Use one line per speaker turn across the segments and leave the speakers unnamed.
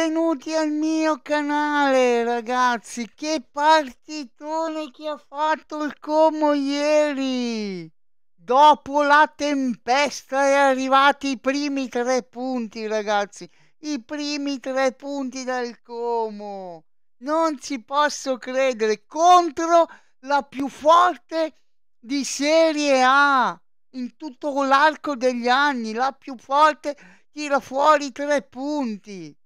benvenuti al mio canale ragazzi che partitone che ha fatto il Como ieri dopo la tempesta è arrivati i primi tre punti ragazzi i primi tre punti dal Como non ci posso credere contro la più forte di Serie A in tutto l'arco degli anni la più forte tira fuori tre punti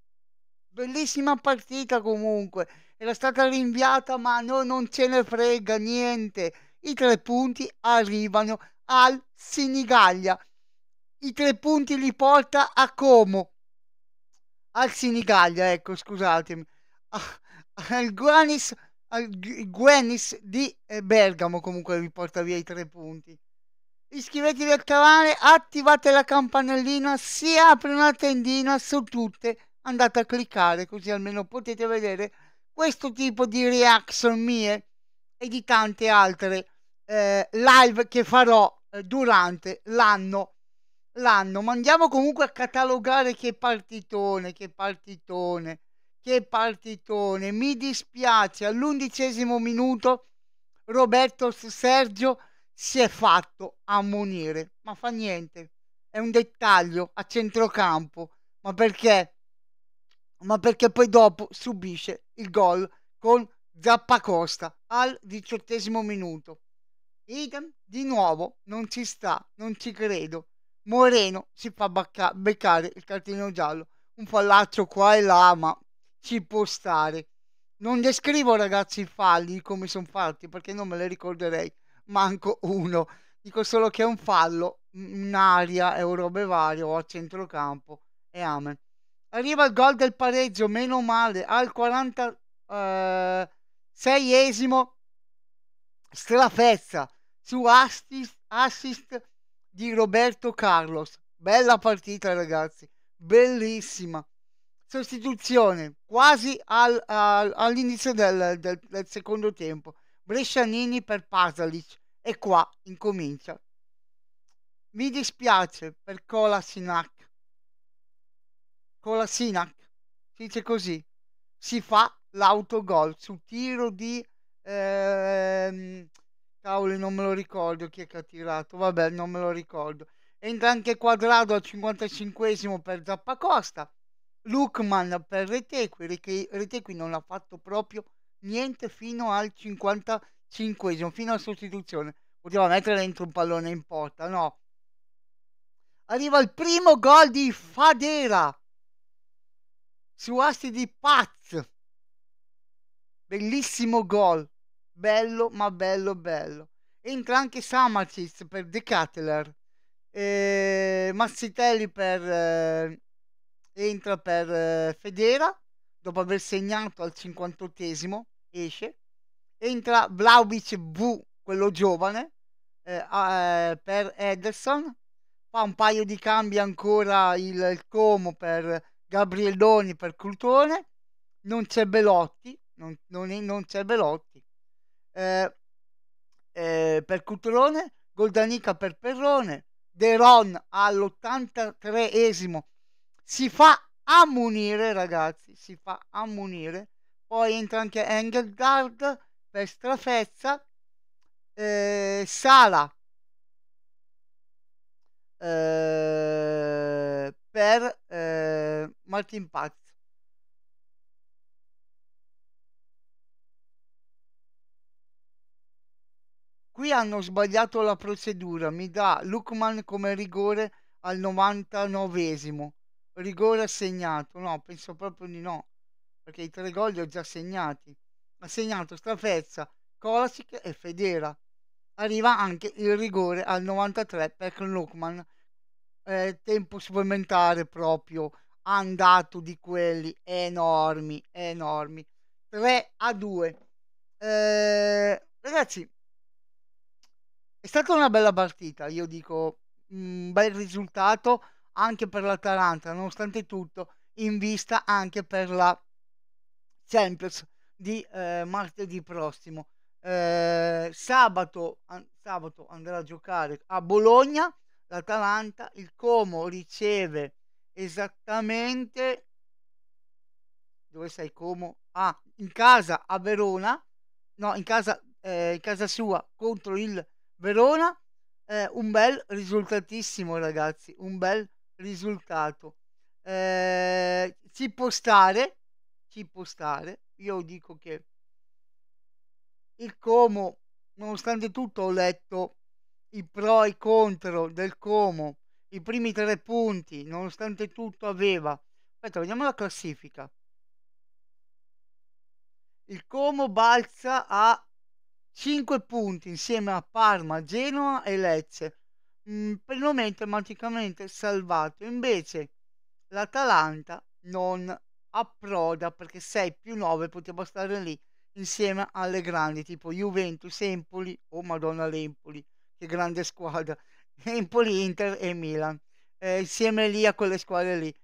bellissima partita comunque, era stata rinviata ma noi non ce ne frega niente, i tre punti arrivano al Sinigaglia, i tre punti li porta a Como, al Sinigaglia, ecco scusatemi, ah, al Guanis, al Guenis di eh, Bergamo comunque vi porta via i tre punti iscrivetevi al canale, attivate la campanellina, si apre una tendina su tutte le andate a cliccare così almeno potete vedere questo tipo di reaction mie e di tante altre eh, live che farò eh, durante l'anno l'anno ma andiamo comunque a catalogare che partitone che partitone che partitone mi dispiace all'undicesimo minuto Roberto Sergio si è fatto ammonire ma fa niente è un dettaglio a centrocampo ma perché ma perché poi dopo subisce il gol con Zappacosta al diciottesimo minuto. Idem, di nuovo, non ci sta, non ci credo. Moreno si fa bacca- beccare il cartellino giallo, un fallaccio qua e là, ma ci può stare. Non descrivo ragazzi i falli come sono fatti perché non me li ricorderei, manco uno. Dico solo che è un fallo in aria, è un robe vario o a centrocampo e amen arriva il gol del pareggio, meno male, al 46esimo eh, strafezza su assist, assist di Roberto Carlos. Bella partita ragazzi, bellissima. Sostituzione quasi al, al, all'inizio del, del, del secondo tempo. Brescianini per Pasalic e qua incomincia. Mi dispiace per Cola con la Sinac, si dice così, si fa l'autogol su tiro di... Ehm, cavoli, non me lo ricordo chi è che ha tirato, vabbè, non me lo ricordo. Entra anche Quadrado al 55 esimo per Zappacosta, Lukman per Retequi, perché Retequi non ha fatto proprio niente fino al 55 fino alla sostituzione. Poteva mettere dentro un pallone in porta, no. Arriva il primo gol di Fadera su assi di Paz. Bellissimo gol. Bello, ma bello, bello. Entra anche Samacic per De Catteler. E eh, Massitelli per, eh, entra per eh, Federa dopo aver segnato al 58 esimo esce. Entra Vlaovic V, quello giovane, eh, eh, per Ederson. Fa un paio di cambi ancora il, il Como per Gabrielloni per Crotone, non c'è Belotti, non, non, non c'è Belotti. Eh, eh, per Cutrone, Goldanica per Perrone, De Ron all'83esimo si fa ammunire ragazzi, si fa ammunire, poi entra anche Engelgard per strafezza, eh, Sala, eh, per eh, molti impatti. Qui hanno sbagliato la procedura, mi dà Lukman come rigore al 99esimo. Rigore assegnato, no, penso proprio di no, perché i tre gol li ho già segnati. Ha segnato Strafezza, Kolasic e Federa. Arriva anche il rigore al 93 per Lukman eh, tempo supplementare proprio andato di quelli enormi, enormi. 3 a 2. Eh, ragazzi, è stata una bella partita, io dico un mm, bel risultato anche per l'Atalanta, nonostante tutto, in vista anche per la Champions di eh, martedì prossimo. Eh, sabato, an- sabato andrà a giocare a Bologna l'Atalanta, il Como riceve esattamente dove sei Como? Ah, in casa a Verona, no, in casa, eh, in casa sua contro il Verona, eh, un bel risultatissimo ragazzi, un bel risultato. Eh, ci può stare, ci può stare, io dico che il Como, nonostante tutto ho letto i pro e i contro del Como, i primi tre punti, nonostante tutto aveva. Aspetta, vediamo la classifica. Il Como balza a 5 punti insieme a Parma, Genoa e Lecce. Mm, per il momento è praticamente salvato. Invece l'Atalanta non approda perché 6 più 9 poteva stare lì insieme alle grandi tipo Juventus, Empoli o oh Madonna l'Empoli che grande squadra, Empoli, Inter e Milan, eh, insieme lì a quelle squadre lì.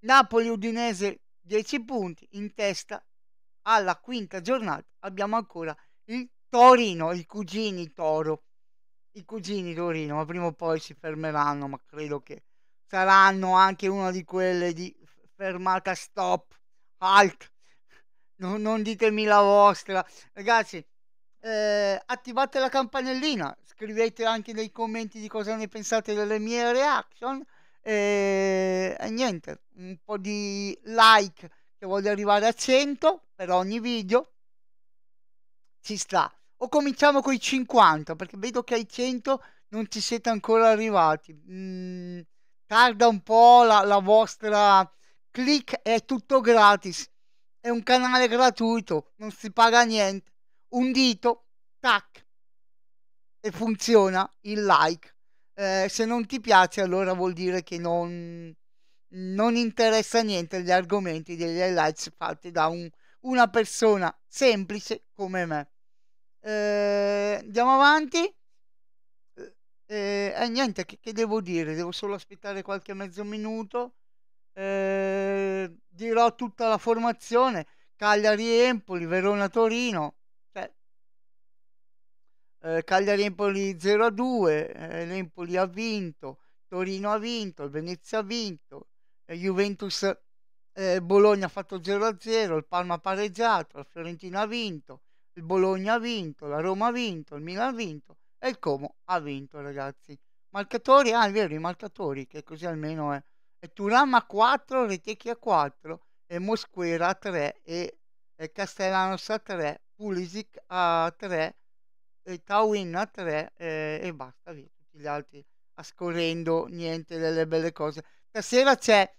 Napoli Udinese 10 punti in testa alla quinta giornata abbiamo ancora il Torino, i cugini Toro, i cugini Torino, ma prima o poi si fermeranno, ma credo che saranno anche una di quelle di fermata stop, halt, non, non ditemi la vostra. Ragazzi, eh, attivate la campanellina, scrivete anche nei commenti di cosa ne pensate delle mie reaction e, eh, e niente, un po' di like che voglio arrivare a 100 per ogni video ci sta. O cominciamo con i 50 perché vedo che ai 100 non ci siete ancora arrivati. Mm, tarda un po' la, la vostra click, è tutto gratis. È un canale gratuito, non si paga niente un dito, tac, e funziona il like. Eh, se non ti piace allora vuol dire che non, non interessa niente gli argomenti degli highlights fatti da un, una persona semplice come me. Eh, andiamo avanti. E eh, eh, niente, che, che, devo dire? Devo solo aspettare qualche mezzo minuto. Eh, dirò tutta la formazione. Cagliari-Empoli, Verona-Torino, eh, Cagliari-Empoli 0-2, eh, l'Empoli ha vinto, Torino ha vinto, il Venezia ha vinto, eh, Juventus eh, Bologna ha fatto 0-0, il Palma ha pareggiato, la Fiorentina ha vinto, il Bologna ha vinto, la Roma ha vinto, il Milan ha vinto e il Como ha vinto ragazzi. Marcatori, ah è vero, i marcatori, che così almeno è. E Turam a 4, Retechi a 4, e Mosquera a 3 e, e Castellanos a 3, Pulisic a 3 eh, Tawin a 3 eh, e basta via tutti gli altri a scorrendo niente delle belle cose stasera c'è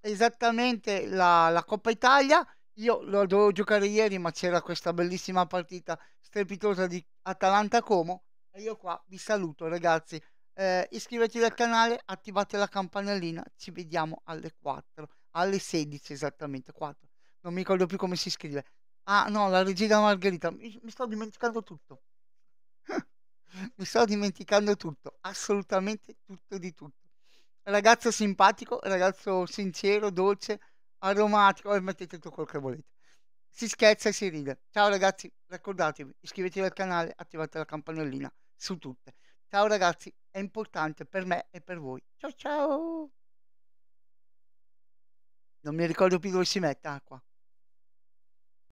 esattamente la, la Coppa Italia io lo dovevo giocare ieri ma c'era questa bellissima partita strepitosa di Atalanta Como e io qua vi saluto ragazzi eh, iscrivetevi al canale attivate la campanellina ci vediamo alle 4 alle 16 esattamente 4 non mi ricordo più come si scrive ah no la regina Margherita mi, mi sto dimenticando tutto mi sto dimenticando tutto, assolutamente tutto di tutto. Ragazzo simpatico, ragazzo sincero, dolce, aromatico e mettete tutto quel che volete. Si scherza e si ride. Ciao ragazzi, ricordatevi, iscrivetevi al canale, attivate la campanellina su tutte. Ciao ragazzi, è importante per me e per voi. Ciao ciao! Non mi ricordo più dove si mette acqua.